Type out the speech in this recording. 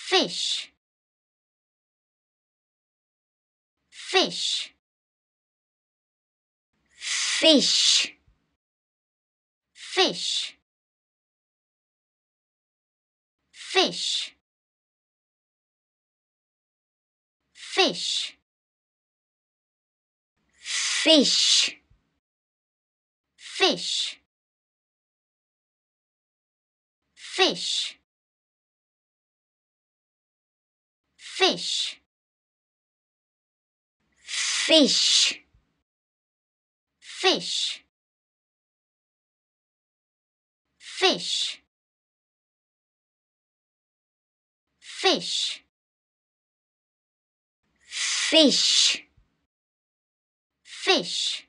fish fish fish fish fish fish fish fish fish fish fish fish fish fish fish fish